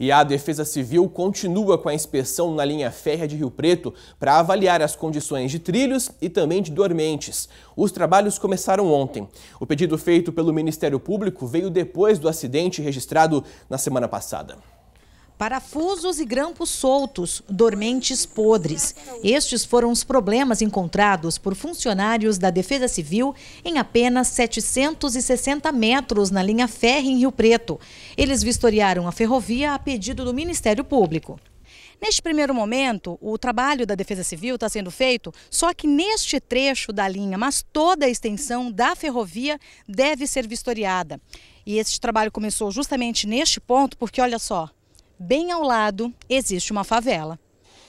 E a Defesa Civil continua com a inspeção na linha férrea de Rio Preto para avaliar as condições de trilhos e também de dormentes. Os trabalhos começaram ontem. O pedido feito pelo Ministério Público veio depois do acidente registrado na semana passada. Parafusos e grampos soltos, dormentes podres. Estes foram os problemas encontrados por funcionários da Defesa Civil em apenas 760 metros na linha férrea em Rio Preto. Eles vistoriaram a ferrovia a pedido do Ministério Público. Neste primeiro momento, o trabalho da Defesa Civil está sendo feito, só que neste trecho da linha, mas toda a extensão da ferrovia deve ser vistoriada. E este trabalho começou justamente neste ponto, porque olha só, bem ao lado, existe uma favela.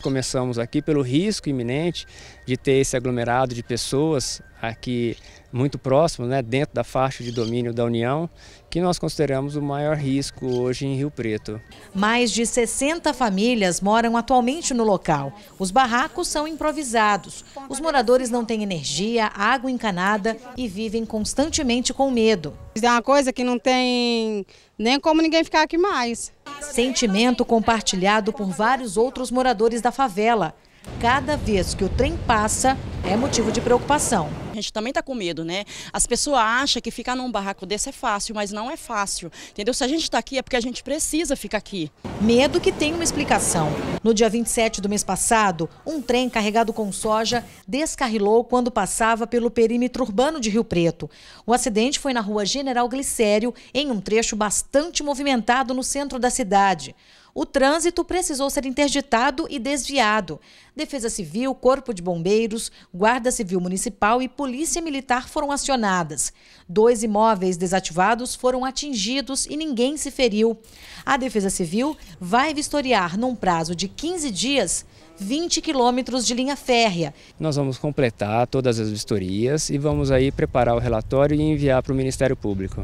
Começamos aqui pelo risco iminente de ter esse aglomerado de pessoas aqui muito próximo, né, dentro da faixa de domínio da União, que nós consideramos o maior risco hoje em Rio Preto. Mais de 60 famílias moram atualmente no local. Os barracos são improvisados. Os moradores não têm energia, água encanada e vivem constantemente com medo. É uma coisa que não tem nem como ninguém ficar aqui mais. Sentimento compartilhado por vários outros moradores da favela. Cada vez que o trem passa, é motivo de preocupação. A gente também está com medo, né? As pessoas acham que ficar num barraco desse é fácil, mas não é fácil, entendeu? Se a gente está aqui é porque a gente precisa ficar aqui. Medo que tem uma explicação. No dia 27 do mês passado, um trem carregado com soja descarrilou quando passava pelo perímetro urbano de Rio Preto. O acidente foi na rua General Glicério, em um trecho bastante movimentado no centro da cidade. O trânsito precisou ser interditado e desviado. Defesa Civil, Corpo de Bombeiros, Guarda Civil Municipal e polícia militar foram acionadas. Dois imóveis desativados foram atingidos e ninguém se feriu. A Defesa Civil vai vistoriar, num prazo de 15 dias, 20 quilômetros de linha férrea. Nós vamos completar todas as vistorias e vamos aí preparar o relatório e enviar para o Ministério Público.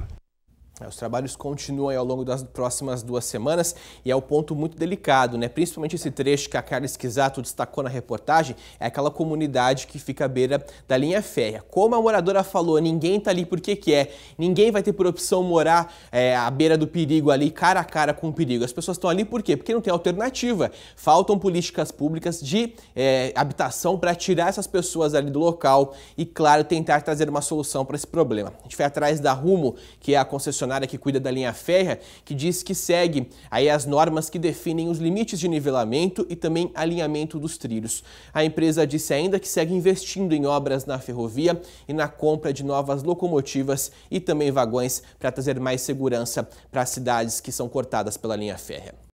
É, os trabalhos continuam ao longo das próximas duas semanas e é um ponto muito delicado, né? principalmente esse trecho que a Carla Esquisato destacou na reportagem, é aquela comunidade que fica à beira da linha férrea. Como a moradora falou, ninguém está ali porque quer, ninguém vai ter por opção morar é, à beira do perigo ali, cara a cara com o perigo. As pessoas estão ali por quê? Porque não tem alternativa. Faltam políticas públicas de é, habitação para tirar essas pessoas ali do local e, claro, tentar trazer uma solução para esse problema. A gente foi atrás da Rumo, que é a concessionária concessionária que cuida da linha férrea, que diz que segue aí as normas que definem os limites de nivelamento e também alinhamento dos trilhos. A empresa disse ainda que segue investindo em obras na ferrovia e na compra de novas locomotivas e também vagões para trazer mais segurança para as cidades que são cortadas pela linha férrea.